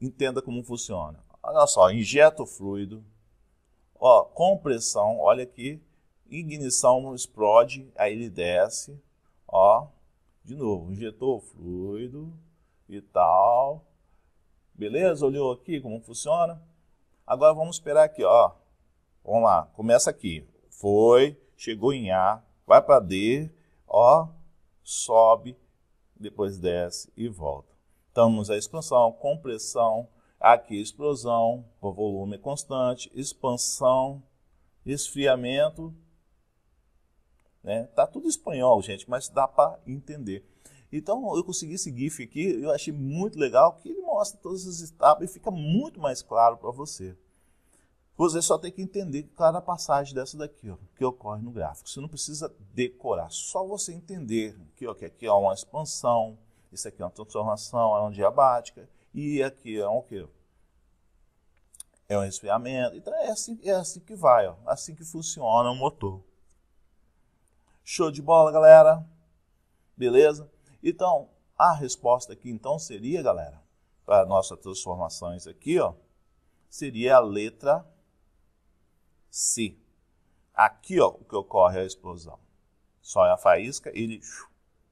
Entenda como funciona. Olha só, injeta o fluido, ó, compressão, olha aqui, ignição explode, aí ele desce, ó, de novo, injetou o fluido e tal. Beleza? Olhou aqui como funciona? Agora vamos esperar aqui, ó. Vamos lá, começa aqui. Foi, chegou em A, vai para D, ó, sobe, depois desce e volta. Estamos a expansão, compressão, aqui explosão, volume é constante, expansão, esfriamento. Né? Tá tudo espanhol, gente, mas dá para entender. Então eu consegui esse GIF aqui, eu achei muito legal, que ele mostra todas as etapas e fica muito mais claro para você. Você só tem que entender cada passagem dessa daqui, ó, que ocorre no gráfico. Você não precisa decorar, só você entender que, ó, que aqui é uma expansão, isso aqui é uma transformação é uma diabática, e aqui é um o quê? É um resfriamento. Então é assim, é assim que vai, ó, assim que funciona o motor. Show de bola, galera? Beleza? Então, a resposta aqui então seria, galera, para nossas transformações aqui, ó, seria a letra se. Aqui, ó, o que ocorre é a explosão. Só é a faísca, ele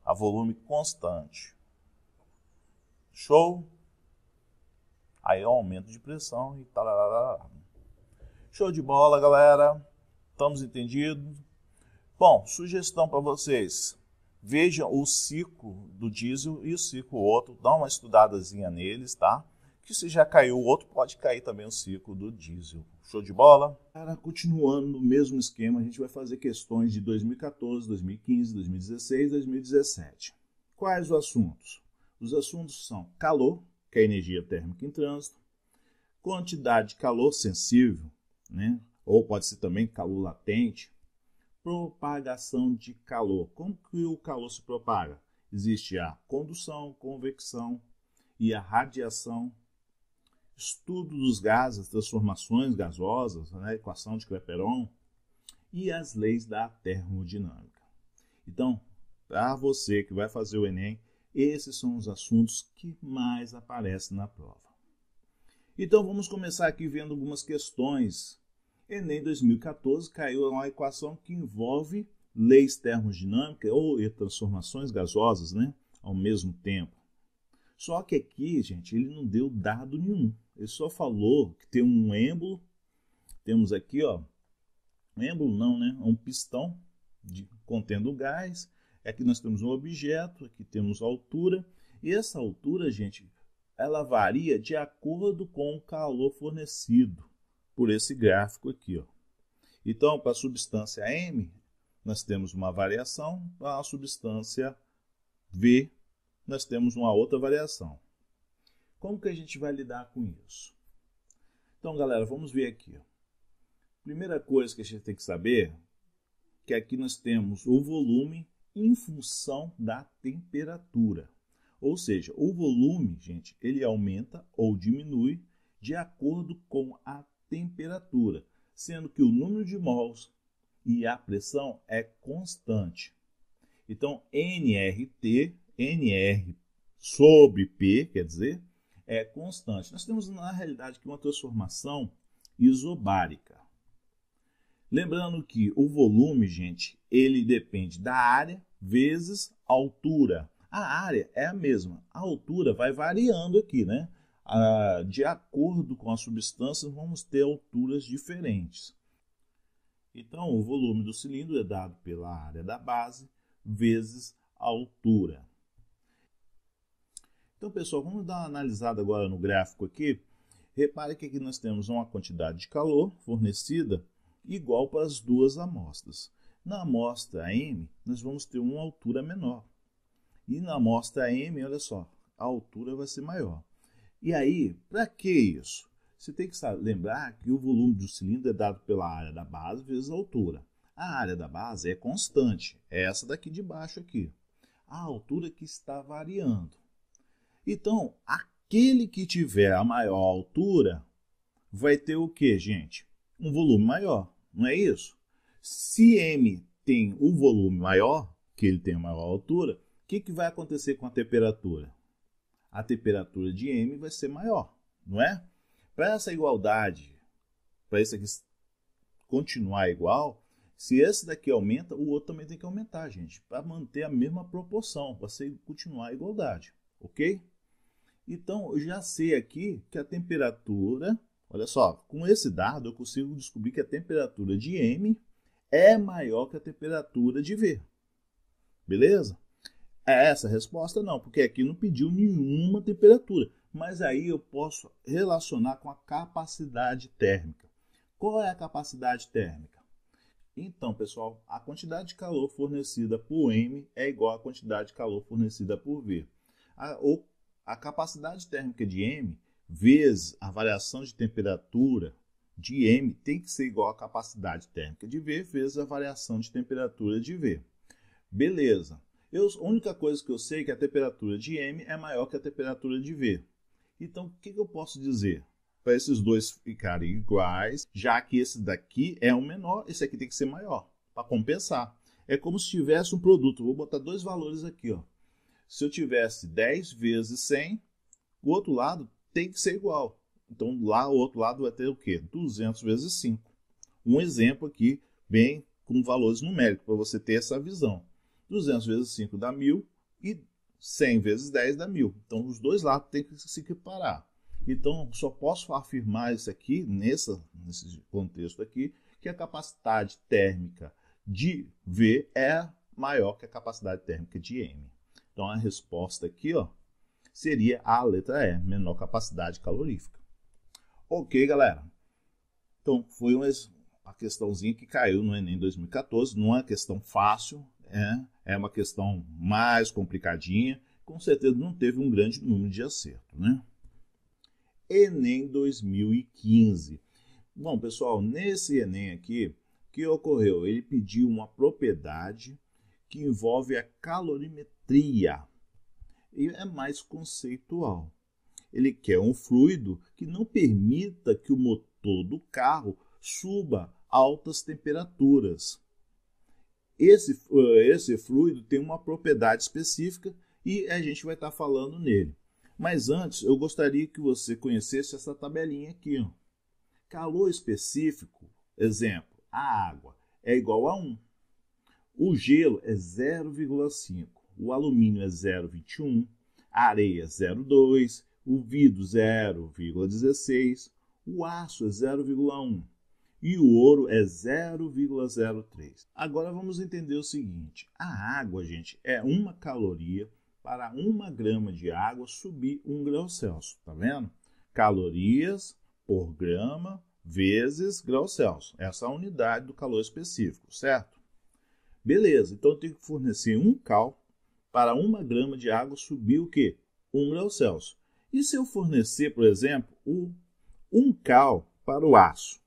a volume constante. Show? Aí é um aumento de pressão e tal. Show de bola, galera. Estamos entendidos? Bom, sugestão para vocês. Vejam o ciclo do diesel e o ciclo outro. Dá uma estudadazinha neles, tá? que se já caiu o outro, pode cair também o ciclo do diesel. Show de bola? Cara, continuando no mesmo esquema, a gente vai fazer questões de 2014, 2015, 2016, 2017. Quais os assuntos? Os assuntos são calor, que é a energia térmica em trânsito, quantidade de calor sensível, né? ou pode ser também calor latente, propagação de calor. Como que o calor se propaga? Existe a condução, convecção e a radiação estudo dos gases, transformações gasosas, né, equação de Clapeyron e as leis da termodinâmica. Então, para você que vai fazer o Enem, esses são os assuntos que mais aparecem na prova. Então, vamos começar aqui vendo algumas questões. Enem 2014 caiu uma equação que envolve leis termodinâmicas ou transformações gasosas né, ao mesmo tempo. Só que aqui, gente, ele não deu dado nenhum. Ele só falou que tem um êmbolo. Temos aqui, ó. Êmbolo não, né? É um pistão de, contendo gás. Aqui nós temos um objeto, aqui temos altura. E essa altura, gente, ela varia de acordo com o calor fornecido por esse gráfico aqui. Ó. Então, para a substância M, nós temos uma variação, para a substância V, nós temos uma outra variação. Como que a gente vai lidar com isso? Então, galera, vamos ver aqui. Primeira coisa que a gente tem que saber que aqui nós temos o volume em função da temperatura. Ou seja, o volume, gente, ele aumenta ou diminui de acordo com a temperatura, sendo que o número de mols e a pressão é constante. Então, nRT, nR sobre P, quer dizer, é, constante. Nós temos, na realidade, que uma transformação isobárica. Lembrando que o volume, gente, ele depende da área vezes altura. A área é a mesma, a altura vai variando aqui, né? Ah, de acordo com a substância, vamos ter alturas diferentes. Então, o volume do cilindro é dado pela área da base vezes a altura. Então, pessoal, vamos dar uma analisada agora no gráfico aqui. Repare que aqui nós temos uma quantidade de calor fornecida igual para as duas amostras. Na amostra M, nós vamos ter uma altura menor. E na amostra M, olha só, a altura vai ser maior. E aí, para que isso? Você tem que lembrar que o volume do cilindro é dado pela área da base vezes a altura. A área da base é constante, é essa daqui de baixo aqui. A altura que está variando então, aquele que tiver a maior altura vai ter o que, gente? Um volume maior, não é isso? Se M tem o um volume maior, que ele tem a maior altura, o que, que vai acontecer com a temperatura? A temperatura de M vai ser maior, não é? Para essa igualdade, para isso aqui continuar igual, se esse daqui aumenta, o outro também tem que aumentar, gente, para manter a mesma proporção, para continuar a igualdade, ok? Então, eu já sei aqui que a temperatura, olha só, com esse dado eu consigo descobrir que a temperatura de M é maior que a temperatura de V. Beleza? É Essa resposta não, porque aqui não pediu nenhuma temperatura. Mas aí eu posso relacionar com a capacidade térmica. Qual é a capacidade térmica? Então, pessoal, a quantidade de calor fornecida por M é igual à quantidade de calor fornecida por V. A, ou a capacidade térmica de M vezes a variação de temperatura de M tem que ser igual à capacidade térmica de V vezes a variação de temperatura de V. Beleza. Eu, a única coisa que eu sei é que a temperatura de M é maior que a temperatura de V. Então, o que, que eu posso dizer? Para esses dois ficarem iguais, já que esse daqui é o menor, esse aqui tem que ser maior, para compensar. É como se tivesse um produto. Vou botar dois valores aqui, ó. Se eu tivesse 10 vezes 100, o outro lado tem que ser igual. Então, lá o outro lado vai ter o quê? 200 vezes 5. Um exemplo aqui, bem com valores numéricos, para você ter essa visão. 200 vezes 5 dá 1.000 e 100 vezes 10 dá 1.000. Então, os dois lados têm que se equiparar. Então, só posso afirmar isso aqui, nessa, nesse contexto aqui, que a capacidade térmica de V é maior que a capacidade térmica de M. Então a resposta aqui ó, seria a letra E, menor capacidade calorífica. Ok, galera. Então foi uma, uma questãozinha que caiu no Enem 2014. Não é questão fácil, é, é uma questão mais complicadinha. Com certeza não teve um grande número de acerto, né? Enem 2015. Bom, pessoal, nesse Enem aqui, o que ocorreu? Ele pediu uma propriedade que envolve a calorimetria tria. E é mais conceitual. Ele quer um fluido que não permita que o motor do carro suba altas temperaturas. Esse, eh, esse fluido tem uma propriedade específica e a gente vai estar tá falando nele. Mas antes, eu gostaria que você conhecesse essa tabelinha aqui. Ó. Calor específico, exemplo, a água é igual a 1. O gelo é 0,5 o alumínio é 0,21, a areia é 0,2, o vidro 0,16, o aço é 0,1 e o ouro é 0,03. Agora vamos entender o seguinte: a água, gente, é uma caloria para uma grama de água subir um grau Celsius, tá vendo? Calorias por grama vezes grau Celsius, essa é a unidade do calor específico, certo? Beleza, então eu tenho que fornecer um cal para uma grama de água subir o quê? 1 grau Celsius. E se eu fornecer, por exemplo, o 1 cal para o aço?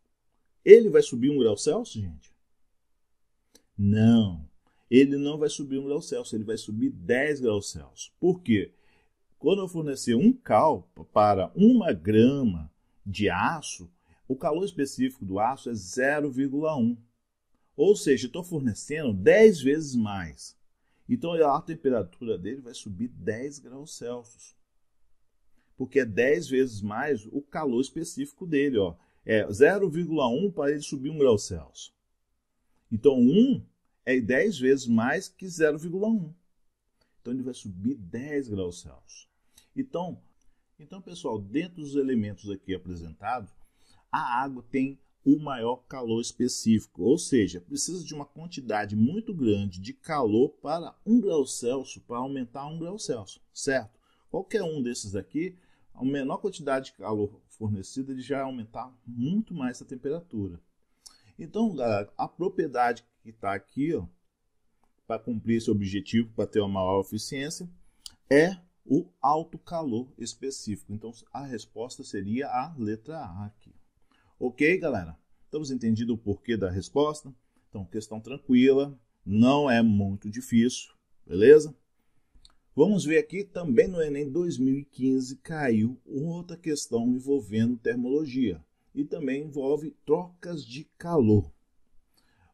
Ele vai subir 1 grau Celsius, gente? Não. Ele não vai subir 1 grau Celsius, ele vai subir 10 graus Celsius. Por quê? Quando eu fornecer um cal para uma grama de aço, o calor específico do aço é 0,1. Ou seja, estou fornecendo 10 vezes mais. Então a temperatura dele vai subir 10 graus Celsius. Porque é 10 vezes mais o calor específico dele. Ó. É 0,1 para ele subir 1 grau Celsius. Então 1 é 10 vezes mais que 0,1. Então ele vai subir 10 graus Celsius. Então, então pessoal, dentro dos elementos aqui apresentados, a água tem o maior calor específico, ou seja, precisa de uma quantidade muito grande de calor para 1 grau Celsius para aumentar 1 grau Celsius, certo? Qualquer um desses aqui, a menor quantidade de calor fornecida, ele já vai aumentar muito mais a temperatura. Então, galera, a propriedade que está aqui, ó, para cumprir esse objetivo, para ter uma maior eficiência, é o alto calor específico. Então, a resposta seria a letra A aqui. Ok, galera? Estamos entendido o porquê da resposta? Então, questão tranquila, não é muito difícil, beleza? Vamos ver aqui também no Enem 2015 caiu outra questão envolvendo termologia e também envolve trocas de calor.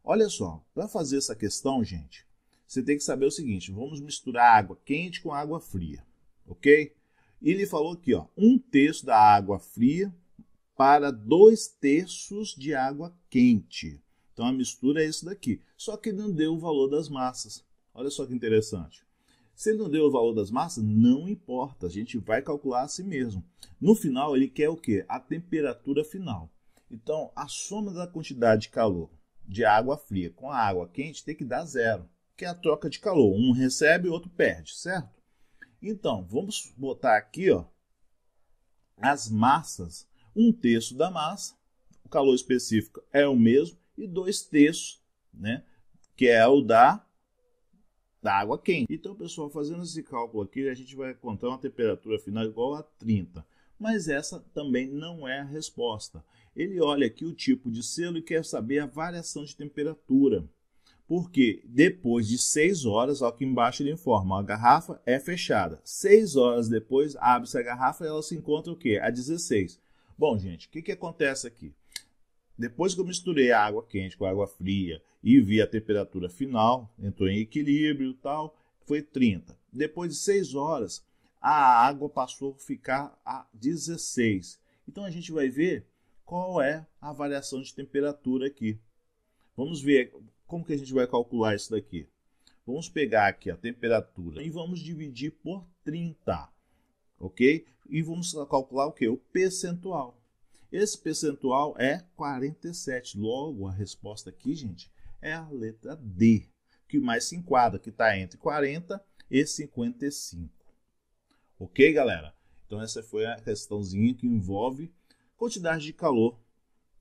Olha só, para fazer essa questão, gente, você tem que saber o seguinte: vamos misturar água quente com água fria, ok? E ele falou aqui, ó, um terço da água fria para dois terços de água quente. Então a mistura é isso daqui. Só que não deu o valor das massas. Olha só que interessante. Se ele não deu o valor das massas, não importa, a gente vai calcular assim mesmo. No final, ele quer o quê? A temperatura final. Então, a soma da quantidade de calor de água fria com a água quente tem que dar zero, que é a troca de calor. Um recebe, o outro perde, certo? Então, vamos botar aqui ó, as massas um terço da massa, o calor específico é o mesmo, e dois terços, né, que é o da, da água quente. Então, pessoal, fazendo esse cálculo aqui, a gente vai encontrar uma temperatura final igual a 30. Mas essa também não é a resposta. Ele olha aqui o tipo de selo e quer saber a variação de temperatura. Porque depois de 6 horas, aqui embaixo ele informa, a garrafa é fechada. 6 horas depois, abre-se a garrafa e ela se encontra o quê? A 16. Bom, gente, o que, que acontece aqui? Depois que eu misturei a água quente com a água fria e vi a temperatura final, entrou em equilíbrio e tal, foi 30. Depois de 6 horas, a água passou a ficar a 16. Então a gente vai ver qual é a variação de temperatura aqui. Vamos ver como que a gente vai calcular isso daqui. Vamos pegar aqui a temperatura e vamos dividir por 30 ok? E vamos calcular o que? O percentual. Esse percentual é 47. Logo, a resposta aqui, gente, é a letra D, que mais se enquadra, que está entre 40 e 55. Ok, galera? Então, essa foi a questãozinha que envolve quantidade de calor,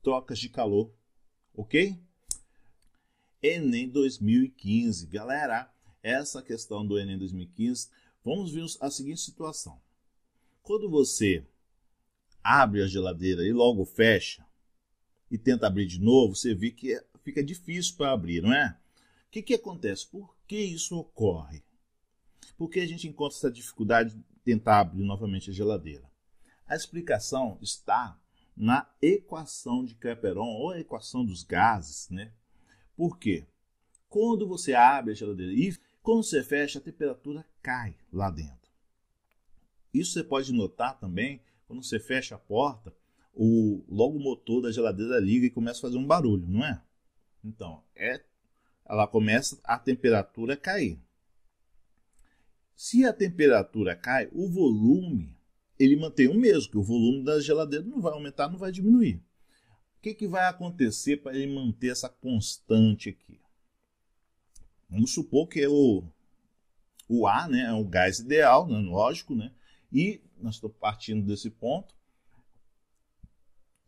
trocas de calor, ok? Enem 2015. Galera, essa questão do Enem 2015, vamos ver a seguinte situação. Quando você abre a geladeira e logo fecha e tenta abrir de novo, você vê que é, fica difícil para abrir, não é? O que, que acontece? Por que isso ocorre? Por que a gente encontra essa dificuldade de tentar abrir novamente a geladeira? A explicação está na equação de Clapeyron ou a equação dos gases, né? Por quê? Quando você abre a geladeira e quando você fecha, a temperatura cai lá dentro. Isso você pode notar também quando você fecha a porta, o, logo o motor da geladeira liga e começa a fazer um barulho, não é? Então, é, ela começa a temperatura cair. Se a temperatura cai, o volume ele mantém o mesmo, que o volume da geladeira não vai aumentar, não vai diminuir. O que, que vai acontecer para ele manter essa constante aqui? Vamos supor que é o, o ar né, é o gás ideal, né, lógico, né? E nós estamos partindo desse ponto.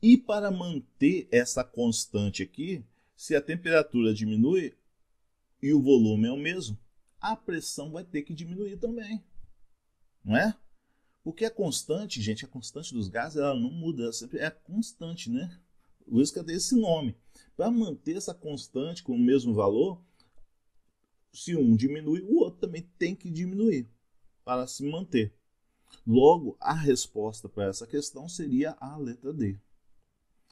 E para manter essa constante aqui, se a temperatura diminui e o volume é o mesmo, a pressão vai ter que diminuir também. Não é? Porque a é constante, gente, a é constante dos gases, ela não muda, ela sempre é constante, né? Por isso que ela tem esse nome. Para manter essa constante com o mesmo valor, se um diminui, o outro também tem que diminuir para se manter. Logo, a resposta para essa questão seria a letra D.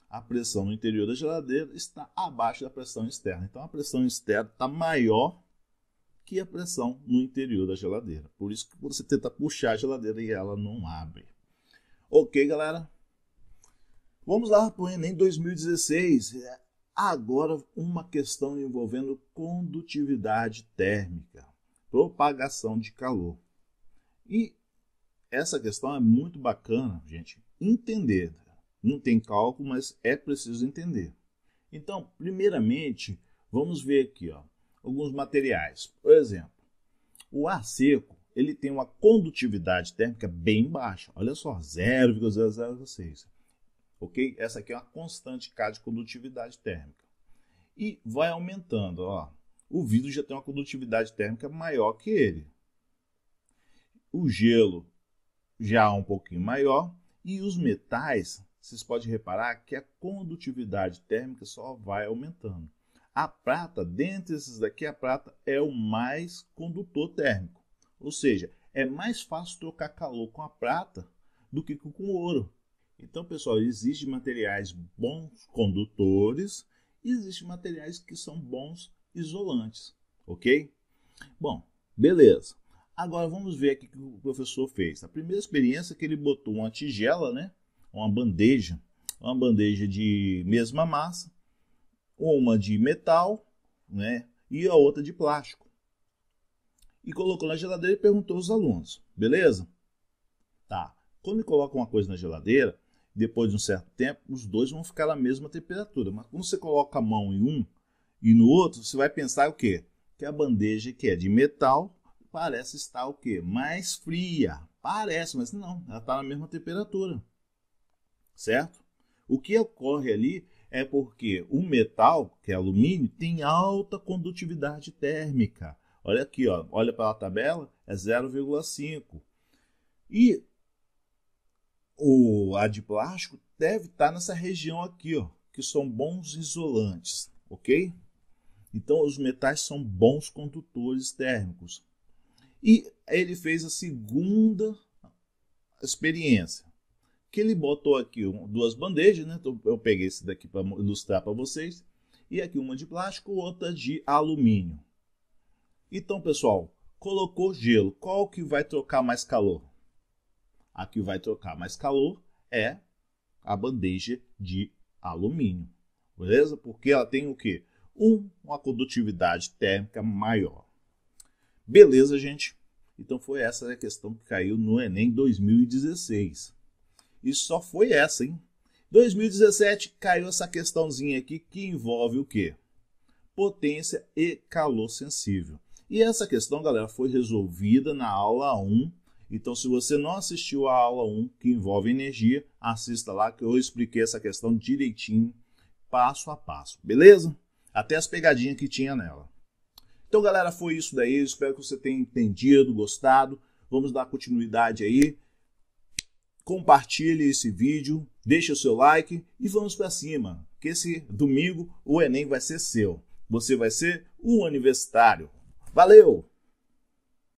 A pressão no interior da geladeira está abaixo da pressão externa. Então, a pressão externa está maior que a pressão no interior da geladeira. Por isso que você tenta puxar a geladeira e ela não abre. Ok, galera? Vamos lá para o Enem 2016. É, agora, uma questão envolvendo condutividade térmica, propagação de calor. E essa questão é muito bacana, gente, entender. Né? Não tem cálculo, mas é preciso entender. Então, primeiramente, vamos ver aqui ó, alguns materiais. Por exemplo, o ar seco ele tem uma condutividade térmica bem baixa. Olha só, 0,006. Ok? Essa aqui é uma constante K de condutividade térmica. E vai aumentando. Ó. O vidro já tem uma condutividade térmica maior que ele. O gelo já um pouquinho maior. E os metais, vocês podem reparar que a condutividade térmica só vai aumentando. A prata, dentre esses daqui, a prata é o mais condutor térmico. Ou seja, é mais fácil trocar calor com a prata do que com o ouro. Então, pessoal, existem materiais bons condutores e existem materiais que são bons isolantes, ok? Bom, beleza. Agora vamos ver aqui o que o professor fez. A tá? primeira experiência é que ele botou uma tigela, né? uma bandeja, uma bandeja de mesma massa, uma de metal né? e a outra de plástico. E colocou na geladeira e perguntou aos alunos, beleza? Tá. Quando ele coloca uma coisa na geladeira, depois de um certo tempo, os dois vão ficar na mesma temperatura. Mas quando você coloca a mão em um e no outro, você vai pensar o quê? Que é a bandeja que é de metal parece estar o quê? Mais fria. Parece, mas não, ela está na mesma temperatura. Certo? O que ocorre ali é porque o metal, que é alumínio, tem alta condutividade térmica. Olha aqui, ó, olha para a tabela, é 0,5. E o a de plástico deve estar tá nessa região aqui, ó, que são bons isolantes, ok? Então os metais são bons condutores térmicos. E ele fez a segunda experiência, que ele botou aqui duas bandejas, né? Então, eu peguei esse daqui para ilustrar para vocês, e aqui uma de plástico, outra de alumínio. Então, pessoal, colocou gelo, qual que vai trocar mais calor? A que vai trocar mais calor é a bandeja de alumínio, beleza? Porque ela tem o quê? Um, uma condutividade térmica maior. Beleza, gente? Então foi essa a questão que caiu no Enem 2016. E só foi essa, hein? 2017 caiu essa questãozinha aqui que envolve o quê? Potência e calor sensível. E essa questão, galera, foi resolvida na aula 1. Então, se você não assistiu a aula 1, que envolve energia, assista lá que eu expliquei essa questão direitinho, passo a passo, beleza? Até as pegadinhas que tinha nela. Então, galera, foi isso daí. Espero que você tenha entendido, gostado. Vamos dar continuidade aí. Compartilhe esse vídeo, deixe o seu like e vamos para cima, que esse domingo o Enem vai ser seu. Você vai ser o universitário. Valeu!